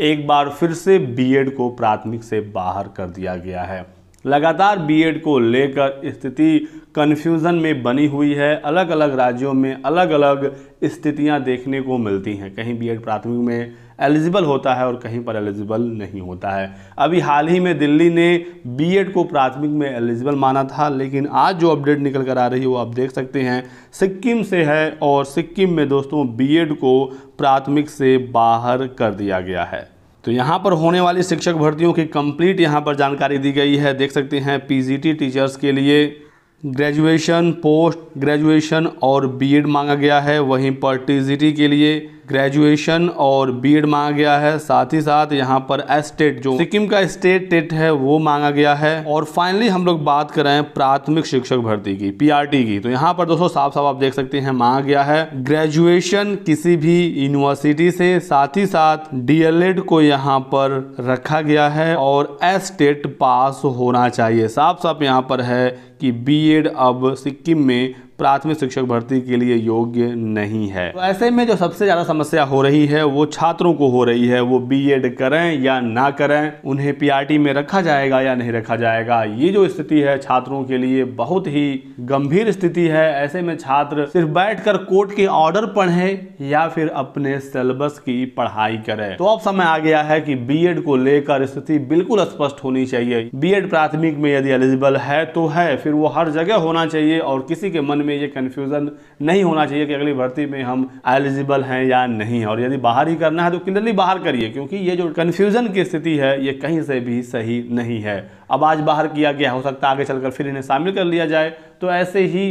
एक बार फिर से बीएड को प्राथमिक से बाहर कर दिया गया है लगातार बीएड को लेकर स्थिति कन्फ्यूज़न में बनी हुई है अलग अलग राज्यों में अलग अलग स्थितियां देखने को मिलती हैं कहीं बीएड प्राथमिक में एलिजिबल होता है और कहीं पर एलिजिबल नहीं होता है अभी हाल ही में दिल्ली ने बीएड को प्राथमिक में एलिजिबल माना था लेकिन आज जो अपडेट निकल कर आ रही है वो आप देख सकते हैं सिक्किम से है और सिक्किम में दोस्तों बी को प्राथमिक से बाहर कर दिया गया है तो यहाँ पर होने वाली शिक्षक भर्तियों की कंप्लीट यहाँ पर जानकारी दी गई है देख सकते हैं पीजीटी टीचर्स के लिए ग्रेजुएशन पोस्ट ग्रेजुएशन और बीएड मांगा गया है वहीं पर टीजीटी के लिए ग्रेजुएशन और बीएड मांगा गया है साथ ही साथ यहाँ पर एस्टेट e जो सिक्किम का स्टेट टेट है वो मांगा गया है और फाइनली हम लोग बात कर रहे हैं प्राथमिक शिक्षक भर्ती की पीआरटी की तो यहाँ पर दोस्तों साफ साफ आप देख सकते हैं मांगा गया है ग्रेजुएशन किसी भी यूनिवर्सिटी से साथ ही साथ डीएलएड को यहाँ पर रखा गया है और एस्टेट पास e होना चाहिए साफ साफ यहाँ पर है कि बीएड अब सिक्किम में प्राथमिक शिक्षक भर्ती के लिए योग्य नहीं है तो ऐसे में जो सबसे ज़्यादा समस्या हो रही है वो छात्रों को हो रही है वो बीएड करें या ना करें उन्हें पीआरटी में रखा जाएगा या नहीं रखा जाएगा ये जो स्थिति है छात्रों के लिए बहुत ही गंभीर स्थिति है ऐसे में छात्र सिर्फ बैठ कोर्ट के ऑर्डर पढ़े या फिर अपने सिलेबस की पढ़ाई करें तो अब समय आ गया है कि बी को लेकर स्थिति बिल्कुल स्पष्ट होनी चाहिए बी प्राथमिक में यदि एलिजिबल है तो है फिर वो हर जगह होना चाहिए और किसी के मन में ये कन्फ्यूज़न नहीं होना चाहिए कि अगली भर्ती में हम एलिजिबल हैं या नहीं और यदि बाहर ही करना है तो क्लियरली बाहर करिए क्योंकि ये जो कन्फ्यूज़न की स्थिति है ये कहीं से भी सही नहीं है आवाज़ बाहर किया गया हो सकता है आगे चलकर फिर इन्हें शामिल कर लिया जाए तो ऐसे ही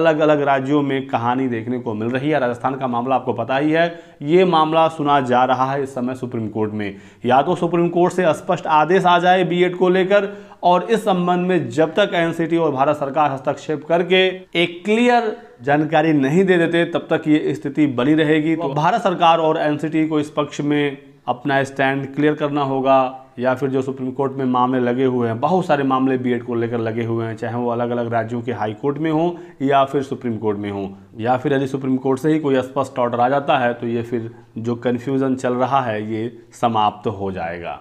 अलग अलग राज्यों में कहानी देखने को मिल रही है राजस्थान का मामला आपको पता ही है ये मामला सुना जा रहा है इस समय सुप्रीम कोर्ट में या तो सुप्रीम कोर्ट से स्पष्ट आदेश आ जाए बी को लेकर और इस संबंध में जब तक एन और भारत सरकार हस्तक्षेप करके एक क्लियर जानकारी नहीं दे देते तब तक ये स्थिति बनी रहेगी तो भारत सरकार और एन को इस पक्ष में अपना स्टैंड क्लियर करना होगा या फिर जो सुप्रीम कोर्ट में मामले लगे हुए हैं बहुत सारे मामले बीएड को लेकर लगे हुए हैं चाहे वो अलग अलग राज्यों के हाई कोर्ट में हों या फिर सुप्रीम कोर्ट में हों या फिर यदि सुप्रीम कोर्ट से ही कोई स्पष्ट ऑर्डर आ जाता है तो ये फिर जो कन्फ्यूज़न चल रहा है ये समाप्त तो हो जाएगा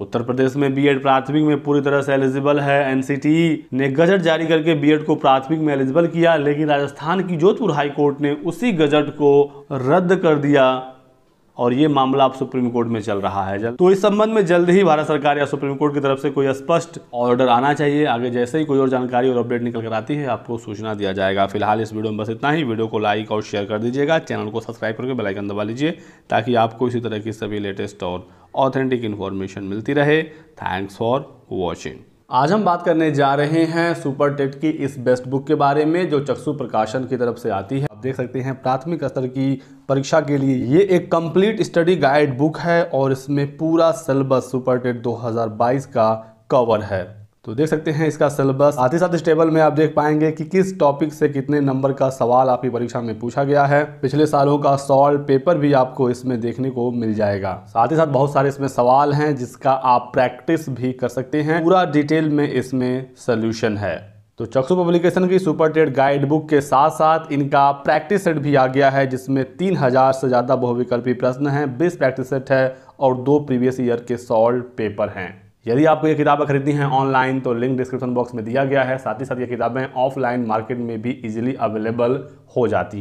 उत्तर प्रदेश में बीएड प्राथमिक में पूरी तरह से एलिजिबल है एनसीटी e ने गजट जारी करके बीएड को प्राथमिक में एलिजिबल किया लेकिन राजस्थान की जोधपुर हाईकोर्ट ने उसी गजट को रद्द कर दिया और ये मामला अब सुप्रीम कोर्ट में चल रहा है तो इस संबंध में जल्द ही भारत सरकार या सुप्रीम कोर्ट की तरफ से कोई स्पष्ट ऑर्डर आना चाहिए आगे जैसे ही कोई और जानकारी और अपडेट निकल कर आती है आपको सूचना दिया जाएगा फिलहाल इस वीडियो में बस इतना ही वीडियो को लाइक और शेयर कर दीजिएगा चैनल को सब्सक्राइब करके बेलाइकन दबा लीजिए ताकि आपको इसी तरह की सभी लेटेस्ट और ऑथेंटिक इन्फॉर्मेशन मिलती रहे थैंक्स फॉर वॉचिंग आज हम बात करने जा रहे हैं सुपर टेट की इस बेस्ट बुक के बारे में जो चक्षु प्रकाशन की तरफ से आती है देख सकते हैं प्राथमिक स्तर की परीक्षा के लिए ये एक कंप्लीट स्टडी गाइड बुक है और इसमें पूरा सिलेबस सुपर टेट 2022 का कवर है तो देख सकते हैं इसका सिलेबस साथ ही साथ इस टेबल में आप देख पाएंगे कि किस टॉपिक से कितने नंबर का सवाल आपकी परीक्षा में पूछा गया है पिछले सालों का सॉल्व पेपर भी आपको इसमें देखने को मिल जाएगा साथ ही साथ बहुत सारे इसमें सवाल हैं जिसका आप प्रैक्टिस भी कर सकते हैं पूरा डिटेल में इसमें सोल्यूशन है तो चक्षु पब्लिकेशन की सुपर टेड गाइड बुक के साथ साथ इनका प्रैक्टिस सेट भी आ गया है जिसमें तीन हज़ार से ज़्यादा बहुविकल्पी प्रश्न हैं बीस प्रैक्टिस सेट है और दो प्रीवियस ईयर के सॉल्व पेपर हैं यदि आपको ये किताबें खरीदनी हैं ऑनलाइन तो लिंक डिस्क्रिप्शन बॉक्स में दिया गया है साथ ही साथ ये किताबें ऑफलाइन मार्केट में भी ईजिली अवेलेबल हो जाती